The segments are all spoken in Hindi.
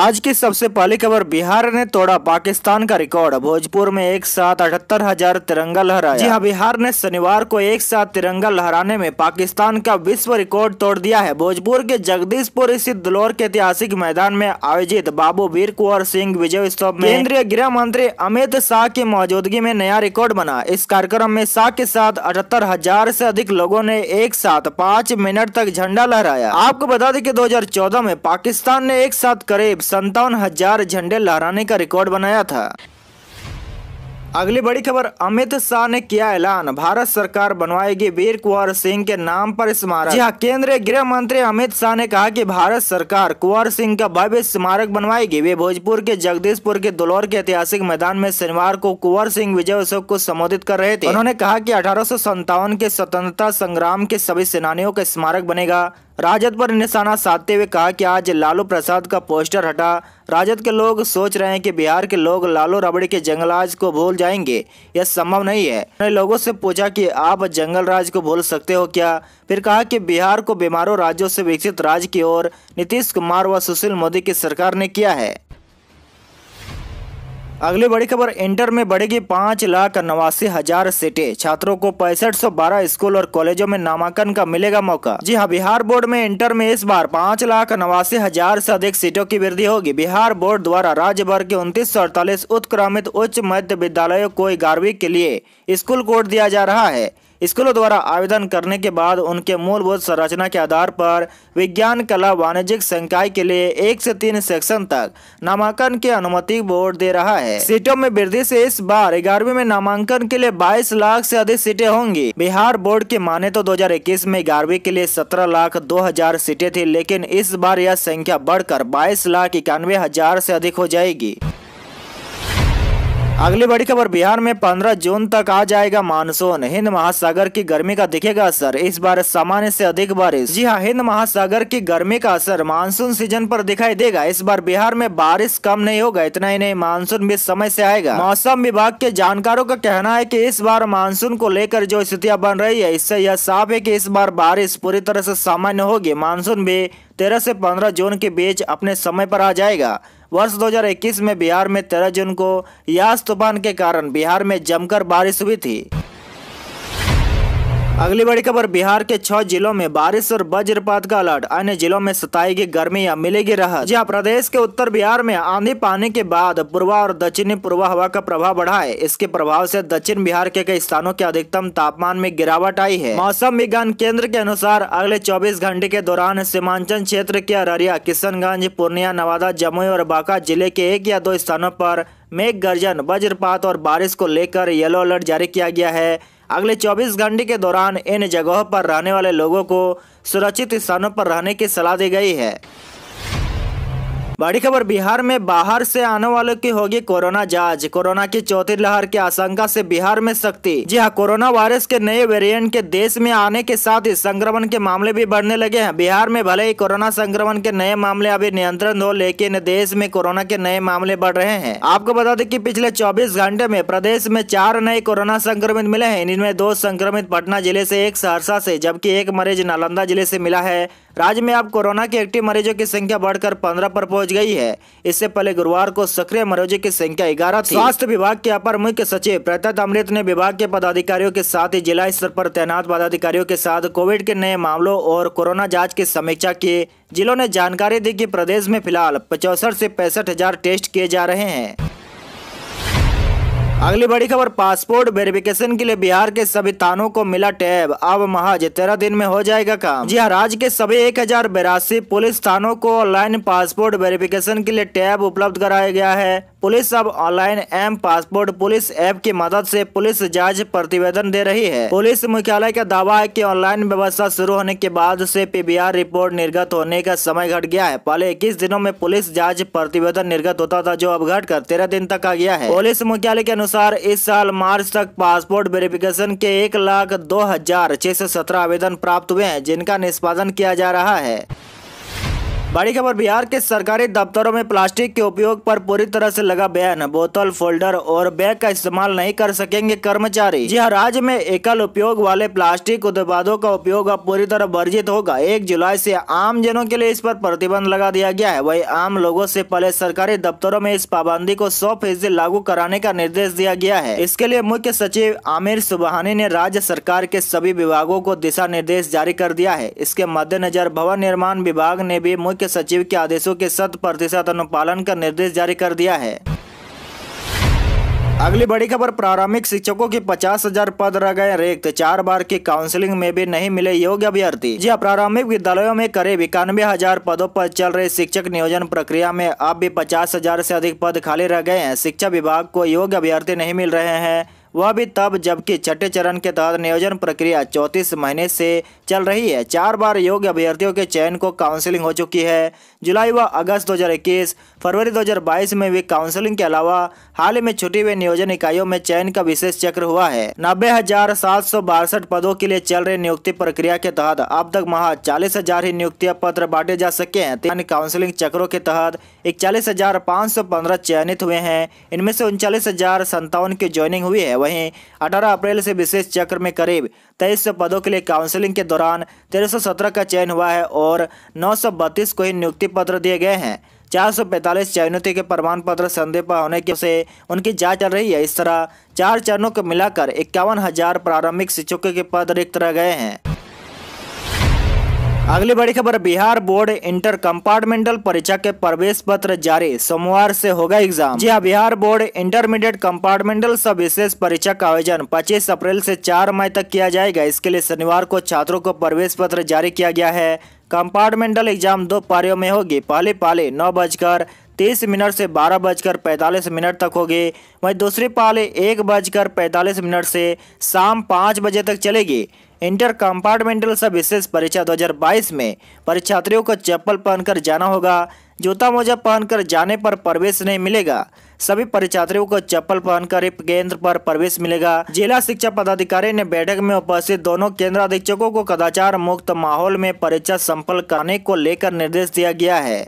आज की सबसे पहली खबर बिहार ने तोड़ा पाकिस्तान का रिकॉर्ड भोजपुर में एक साथ अठहत्तर हजार तिरंगा लहराया जी हाँ बिहार ने शनिवार को एक साथ तिरंगा लहराने में पाकिस्तान का विश्व रिकॉर्ड तोड़ दिया है भोजपुर के जगदीशपुर स्थित दलोर के ऐतिहासिक मैदान में आयोजित बाबू वीर कुंवर सिंह विजय उत्सव में केंद्रीय गृह मंत्री अमित शाह की मौजूदगी में नया रिकॉर्ड बना इस कार्यक्रम में शाह के साथ अठहत्तर हजार ऐसी अधिक लोगों ने एक साथ पाँच मिनट तक झंडा लहराया आपको बता दें की दो में पाकिस्तान ने एक साथ करीब संतावन हजार झंडे लहराने का रिकॉर्ड बनाया था अगली बड़ी खबर अमित शाह ने किया ऐलान भारत सरकार बनवाएगी वीर कुंवर सिंह के नाम पर स्मारक जी हाँ केंद्रीय गृह मंत्री अमित शाह ने कहा कि भारत सरकार कुंवर सिंह का भव्य स्मारक बनवाएगी वे भोजपुर के जगदीशपुर के दुलौर के ऐतिहासिक मैदान में शनिवार को कुंवर सिंह विजय उत्सव को संबोधित कर रहे थे उन्होंने कहा की अठारह के स्वतंत्रता संग्राम के सभी सेनानियों का स्मारक बनेगा राजद पर निशाना साधते हुए कहा कि आज लालू प्रसाद का पोस्टर हटा राजद के लोग सोच रहे हैं कि बिहार के लोग लालू रबड़ी के जंगलराज को भूल जाएंगे यह संभव नहीं है उन्होंने लोगों से पूछा कि आप जंगलराज को भूल सकते हो क्या फिर कहा कि बिहार को बीमारों राज्यों से विकसित राज्य की ओर नीतीश कुमार व सुशील मोदी की सरकार ने किया है अगली बड़ी खबर इंटर में बढ़ेगी पाँच लाख नवासी हजार सीटें छात्रों को पैंसठ सौ बारह स्कूल और कॉलेजों में नामांकन का मिलेगा मौका जी हाँ बिहार बोर्ड में इंटर में इस बार पाँच लाख नवासी हजार ऐसी अधिक सीटों की वृद्धि होगी बिहार बोर्ड द्वारा राज्य भर के उन्तीस सौ अड़तालीस उत्क्रमित उच्च मध्य विद्यालयों को ग्यारहवीं के लिए स्कूल कोड दिया जा रहा है स्कूलों द्वारा आवेदन करने के बाद उनके मूलभूत संरचना के आधार पर विज्ञान कला वाणिज्यिक संकाय के लिए एक से तीन सेक्शन तक नामांकन की अनुमति बोर्ड दे रहा है सीटों में वृद्धि से इस बार ग्यारहवीं में नामांकन के लिए बाईस लाख से अधिक सीटें होंगी बिहार बोर्ड की माने तो 2021 में ग्यारहवीं के लिए सत्रह लाख दो हजार सीटें थी लेकिन इस बार यह संख्या बढ़कर बाईस लाख इक्यानवे हजार से अधिक हो जाएगी अगली बड़ी खबर बिहार में 15 जून तक आ जाएगा मानसून हिंद महासागर की गर्मी का दिखेगा असर इस बार सामान्य से अधिक बारिश जी हाँ हिंद महासागर की गर्मी का असर मानसून सीजन पर दिखाई देगा इस बार बिहार में बारिश कम नहीं होगा इतना ही नहीं मानसून भी समय से आएगा मौसम विभाग के जानकारों का कहना है की इस बार मानसून को लेकर जो स्थितियाँ बन रही है इससे यह साफ है की इस बार बारिश पूरी तरह से सामान्य होगी मानसून भी तेरह से पंद्रह जून के बीच अपने समय पर आ जाएगा वर्ष 2021 में बिहार में तेरह जून को यास तूफान के कारण बिहार में जमकर बारिश हुई थी अगली बड़ी खबर बिहार के छह जिलों में बारिश और वज्रपात का अलर्ट अन्य जिलों में सताएगी गर्मी या मिलेगी राहत जहाँ प्रदेश के उत्तर बिहार में आंधी पानी के बाद पूर्वा और दक्षिणी पूर्वा हवा का प्रभाव बढ़ा है इसके प्रभाव से दक्षिण बिहार के कई स्थानों के अधिकतम तापमान में गिरावट आई है मौसम विज्ञान केंद्र के अनुसार अगले चौबीस घंटे के दौरान सीमांचल क्षेत्र के अररिया किशनगंज पूर्णिया नवादा जमुई और बांका जिले के एक या दो स्थानों आरोप मेघ गर्जन वज्रपात और बारिश को लेकर येलो अलर्ट जारी किया गया है अगले 24 घंटे के दौरान इन जगहों पर रहने वाले लोगों को सुरक्षित स्थानों पर रहने की सलाह दी गई है बड़ी खबर बिहार में बाहर से आने वालों की होगी कोरोना जांच कोरोना की चौथी लहर की आशंका से बिहार में सख्ती जी हाँ कोरोना वायरस के नए वेरिएंट के देश में आने के साथ ही संक्रमण के मामले भी बढ़ने लगे हैं बिहार में भले ही कोरोना संक्रमण के नए मामले अभी नियंत्रण हो लेकिन देश में कोरोना के नए मामले बढ़ रहे हैं आपको बता दें की पिछले चौबीस घंटे में प्रदेश में चार नए कोरोना संक्रमित मिले हैं इनमें दो संक्रमित पटना जिले ऐसी एक सहरसा ऐसी जबकि एक मरीज नालंदा जिले ऐसी मिला है राज्य में अब कोरोना के एक्टिव मरीजों की संख्या बढ़कर पंद्रह पर पहुंच गई है इससे पहले गुरुवार को सक्रिय मरीजों की संख्या ग्यारह थी स्वास्थ्य विभाग के अपर मुख्य सचिव प्रतत अमृत ने विभाग के पदाधिकारियों के साथ ही जिला स्तर पर तैनात पदाधिकारियों के साथ कोविड के नए मामलों और कोरोना जाँच की समीक्षा की जिलों ने जानकारी दी की प्रदेश में फिलहाल पचौसठ ऐसी पैंसठ टेस्ट किए जा रहे हैं अगली बड़ी खबर पासपोर्ट वेरिफिकेशन के लिए बिहार के सभी थानों को मिला टैब अब महज तेरह दिन में हो जाएगा काम जी हाँ राज्य के सभी एक हजार पुलिस थानों को ऑनलाइन पासपोर्ट वेरिफिकेशन के लिए टैब उपलब्ध कराया गया है पुलिस अब online M passport police app की मदद से पुलिस जांच प्रतिवेदन दे रही है पुलिस मुख्यालय का दावा है कि ऑनलाइन व्यवस्था शुरू होने के बाद से पीबीआर रिपोर्ट निर्गत होने का समय घट गया है पहले इक्कीस दिनों में पुलिस जांच प्रतिवेदन निर्गत होता था जो अब घट कर तेरह दिन तक आ गया है पुलिस मुख्यालय के अनुसार इस साल मार्च तक पासपोर्ट वेरिफिकेशन के एक लाख दो हजार छह सौ सत्रह आवेदन प्राप्त हुए हैं जिनका निष्पादन किया जा रहा है बड़ी खबर बिहार के सरकारी दफ्तरों में प्लास्टिक के उपयोग पर पूरी तरह से लगा बैन बोतल फोल्डर और बैग का इस्तेमाल नहीं कर सकेंगे कर्मचारी जी हाँ राज्य में एकल उपयोग वाले प्लास्टिक उत्पादों का उपयोग अब पूरी तरह वर्जित होगा एक जुलाई से आम जनों के लिए इस पर प्रतिबंध लगा दिया गया है वही आम लोगों से पहले सरकारी दफ्तरों में इस पाबंदी को सौ फीसदी लागू कराने का निर्देश दिया गया है इसके लिए मुख्य सचिव आमिर सुबहानी ने राज्य सरकार के सभी विभागों को दिशा निर्देश जारी कर दिया है इसके मद्देनजर भवन निर्माण विभाग ने भी मुख्य मुख्य सचिव के आदेशों के शत प्रतिशत अनुपालन का निर्देश जारी कर दिया है अगली बड़ी खबर प्रारंभिक शिक्षकों के पचास हजार पद रह गए रिक्त चार बार की काउंसलिंग में भी नहीं मिले योग्य अभ्यर्थी जी हाँ, प्रारंभिक विद्यालयों में करीब इक्यानवे हजार पदों पर चल रहे शिक्षक नियोजन प्रक्रिया में अब भी पचास हजार से अधिक पद खाली रह गए हैं शिक्षा विभाग को योग्य अभ्यर्थी नहीं मिल रहे हैं वह भी तब जबकि छठे चरण के तहत नियोजन प्रक्रिया चौतीस महीने से चल रही है चार बार योग्य अभ्यर्थियों के चयन को काउंसलिंग हो चुकी है जुलाई व अगस्त 2021, फरवरी 2022 में भी काउंसलिंग के अलावा हाल ही में छुटी हुई नियोजन इकाइयों में चयन का विशेष चक्र हुआ है नब्बे पदों के लिए चल रही नियुक्ति प्रक्रिया के तहत अब तक महा चालीस ही नियुक्तियाँ पत्र बांटे जा सके हैं काउंसिलिंग चक्रों के तहत इकचालीस चयनित हुए हैं इनमें से उनचालीस की ज्वाइनिंग हुई है वहीं 18 अप्रैल से विशेष चक्र में करीब तेईस पदों के लिए काउंसलिंग के दौरान 1317 का चयन हुआ है और बत्तीस को ही नियुक्ति पत्र दिए गए हैं चार सौ पैंतालीस चयनितों के प्रमाण पत्र संदेह पर होने की से उनकी जांच चल रही है इस तरह चार चरणों को मिलाकर इक्यावन हजार प्रारंभिक शिक्षकों के पद रिक्त रह गए हैं अगली बड़ी खबर बिहार बोर्ड इंटर कंपार्टमेंटल परीक्षा के प्रवेश पत्र जारी सोमवार से होगा एग्जाम जी हाँ बिहार बोर्ड इंटरमीडिएट कंपार्टमेंटल सब विशेष परीक्षा का आयोजन 25 अप्रैल से 4 मई तक किया जाएगा इसके लिए शनिवार को छात्रों को प्रवेश पत्र जारी किया गया है कंपार्टमेंटल एग्जाम दो पारियों में होगी पहली पाली नौ बजकर तीस मिनट से बारह बजकर पैंतालीस मिनट तक होगी वहीं दूसरी पाली एक बजकर पैंतालीस मिनट से शाम पाँच बजे तक चलेगी इंटर कंपार्टमेंटल विशेष परीक्षा 2022 में परीक्षार्थियों को चप्पल पहनकर जाना होगा जूता मोजा पहनकर जाने पर प्रवेश नहीं मिलेगा सभी परीक्षार्थियों को चप्पल पहनकर केंद्र पर प्रवेश मिलेगा जिला शिक्षा पदाधिकारी ने बैठक में उपस्थित दोनों केंद्र अधीक्षकों को कदाचार मुक्त माहौल में परीक्षा संपन्न करने को लेकर निर्देश दिया गया है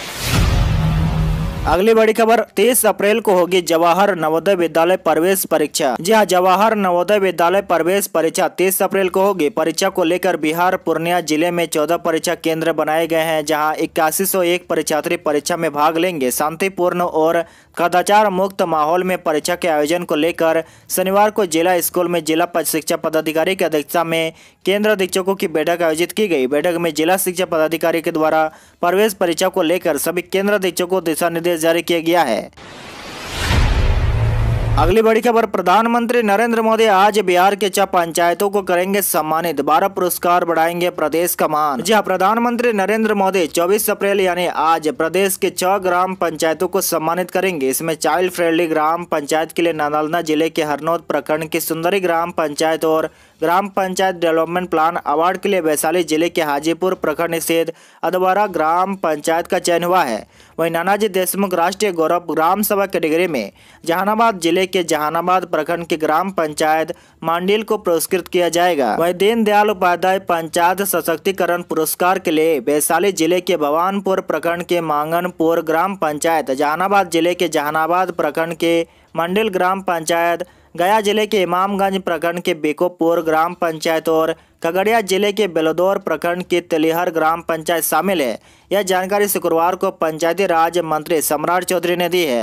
अगली बड़ी खबर 30 अप्रैल को होगी जवाहर नवोदय विद्यालय प्रवेश परीक्षा जी हाँ जवाहर नवोदय विद्यालय प्रवेश परीक्षा 30 अप्रैल को होगी परीक्षा को लेकर बिहार पूर्णिया जिले में 14 परीक्षा केंद्र बनाए गए हैं जहां इक्यासी सौ एक परीक्षार्थी परीक्षा में भाग लेंगे शांतिपूर्ण और कदाचार मुक्त माहौल में परीक्षा के आयोजन को लेकर शनिवार को जिला स्कूल में जिला शिक्षा पदाधिकारी की अध्यक्षता में केंद्र अधीक्षकों की बैठक आयोजित की गई बैठक में जिला शिक्षा पदाधिकारी के द्वारा प्रवेश परीक्षा को लेकर सभी केंद्र अधीक्षकों दिशा निर्देश आदेश जारी किया गया है अगली बड़ी खबर प्रधानमंत्री नरेंद्र मोदी आज बिहार के छह पंचायतों को करेंगे सम्मानित बारह पुरस्कार बढ़ाएंगे प्रदेश का मान हाँ प्रधानमंत्री नरेंद्र मोदी 24 अप्रैल यानी आज प्रदेश के छह ग्राम पंचायतों को सम्मानित करेंगे इसमें चाइल्ड फ्रेंडली ग्राम पंचायत के लिए नालंदा जिले के हरनौद प्रखंड की सुंदरी ग्राम पंचायत और ग्राम पंचायत डेवलपमेंट प्लान अवार्ड के लिए वैशाली जिले के हाजीपुर प्रखंड स्थित अधवारा ग्राम पंचायत का चयन हुआ है वहीं नानाजी देशमुख राष्ट्रीय गौरव ग्राम सभा कैटेगरी में जहानाबाद जिले के जहानाबाद प्रखंड के ग्राम पंचायत मांडिल को पुरस्कृत किया जाएगा वही दीनदयाल उपाध्याय पंचायत सशक्तिकरण पुरस्कार के लिए वैशाली जिले के भवानपुर प्रखंड के मांगनपुर ग्राम पंचायत जहानाबाद जिले के जहानाबाद प्रखंड के मंडिल ग्राम पंचायत गया जिले के इमामगंज प्रखंड के बेकोपुर ग्राम पंचायत और खगड़िया जिले के बेलोदौर प्रखंड के तेलिहर ग्राम पंचायत शामिल है यह जानकारी शुक्रवार को पंचायती राज मंत्री सम्राट चौधरी ने दी है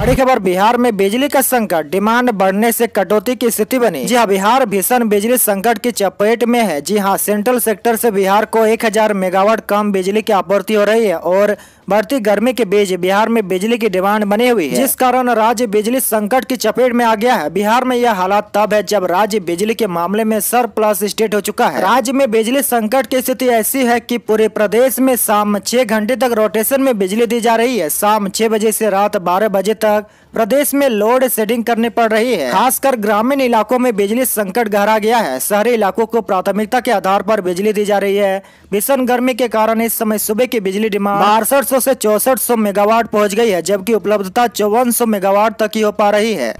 बड़ी खबर बिहार में बिजली का संकट डिमांड बढ़ने से कटौती की स्थिति बनी जी हाँ बिहार भीषण बिजली संकट की चपेट में है जी हाँ सेंट्रल सेक्टर से बिहार को 1000 मेगावाट कम बिजली की आपूर्ति हो रही है और बढ़ती गर्मी के बीच बिहार में बिजली की डिमांड बनी हुई है जिस कारण राज्य बिजली संकट की चपेट में आ गया है बिहार में यह हालात तब है जब राज्य बिजली के मामले में सर प्लस स्टेट हो चुका है राज्य में बिजली संकट की स्थिति ऐसी है की पूरे प्रदेश में शाम छह घंटे तक रोटेशन में बिजली दी जा रही है शाम छह बजे ऐसी रात बारह बजे तक प्रदेश में लोड शेडिंग करनी पड़ रही है खासकर ग्रामीण इलाकों में बिजली संकट गहरा गया है शहरी इलाकों को प्राथमिकता के आधार पर बिजली दी जा रही है भीषण गर्मी के कारण इस समय सुबह की बिजली डिमांड बासठ 500 से चौसठ मेगावाट पहुंच गई है जबकि उपलब्धता चौवन मेगावाट तक ही हो पा रही है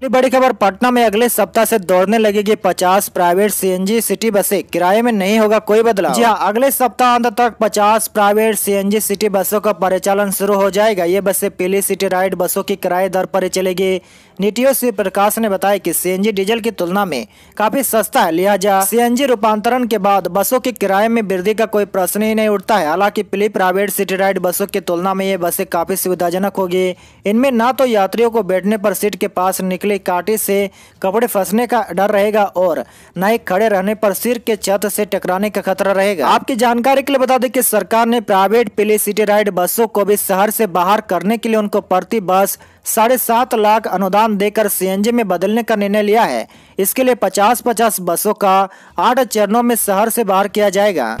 अगली बड़ी खबर पटना में अगले सप्ताह से दौड़ने लगेगी 50 प्राइवेट सीएनजी सिटी बसें किराए में नहीं होगा कोई बदलाव जी हाँ अगले सप्ताह अंत तक 50 प्राइवेट सीएनजी सिटी बसों का परिचालन शुरू हो जाएगा ये बसें पीली सिटी राइड बसों की किराए दर पर चलेगी नीतियों से प्रकाश ने बताया कि सीएनजी डीजल की तुलना में काफी सस्ता है लिहाजा सीएनजी रूपांतरण के बाद बसों के किराए में वृद्धि का कोई प्रश्न ही नहीं उठता है हालांकि पिली प्राइवेट सिटी राइड बसों की तुलना में ये बसें काफी सुविधाजनक होगी इनमें न तो यात्रियों को बैठने पर सीट के पास निकले कांटे से कपड़े फंसने का डर रहेगा और न ही खड़े रहने पर सिर के छत से टकराने का खतरा रहेगा आपकी जानकारी के लिए बता दें कि सरकार ने प्राइवेट पिली सिटी राइड बसों को भी शहर से बाहर करने के लिए उनको प्रति बस साढ़े सात लाख अनुदान नाम देकर सीएनजी में बदलने का निर्णय लिया है इसके लिए 50-50 बसों का आठ चरणों में शहर से बाहर किया जाएगा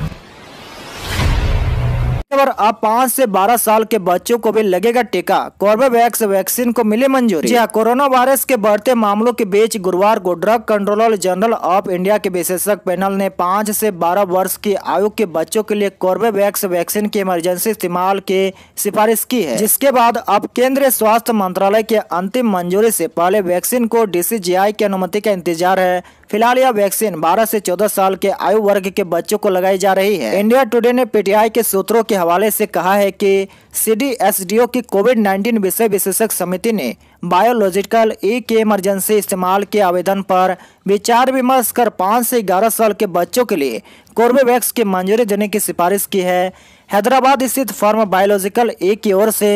खबर अब पाँच से बारह साल के बच्चों को भी लगेगा टीका कोर्बेवैक्स वैक्सीन को मिले मंजूरी जी हाँ, कोरोना वायरस के बढ़ते मामलों के बीच गुरुवार को drug controller general of India के विशेषज्ञ पैनल ने पाँच से बारह वर्ष की आयु के बच्चों के लिए कोर्बेवैक्स वैक्सीन के इमरजेंसी इस्तेमाल की सिफारिश की है जिसके बाद अब केंद्रीय स्वास्थ्य मंत्रालय के अंतिम मंजूरी ऐसी पहले वैक्सीन को डी की अनुमति का इंतजार है फिलहाल यह वैक्सीन 12 से 14 साल के आयु वर्ग के बच्चों को लगाई जा रही है इंडिया टुडे ने पीटीआई के सूत्रों के हवाले से कहा है कि सीडीएसडीओ की कोविड 19 विषय विशेषज्ञ समिति ने बायोलॉजिकल ई के इमरजेंसी इस्तेमाल के आवेदन पर विचार विमर्श कर पाँच से ग्यारह साल के बच्चों के लिए कोर्बेवैक्स की मंजूरी देने की सिफारिश की है हैदराबाद स्थित फार्म बायोलॉजिकल ए की ओर से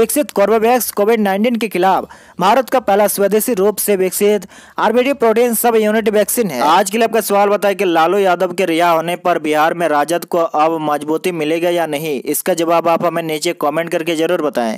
विकसित कोर्बेवैक्स कोविड 19 के खिलाफ भारत का पहला स्वदेशी रूप से विकसित RBD protein subunit vaccine है आज के लिए आपका सवाल बताया कि लालू यादव के रिहा होने पर बिहार में राजद को अब मजबूती मिलेगा या नहीं इसका जवाब आप हमें नीचे कॉमेंट करके जरूर बताएं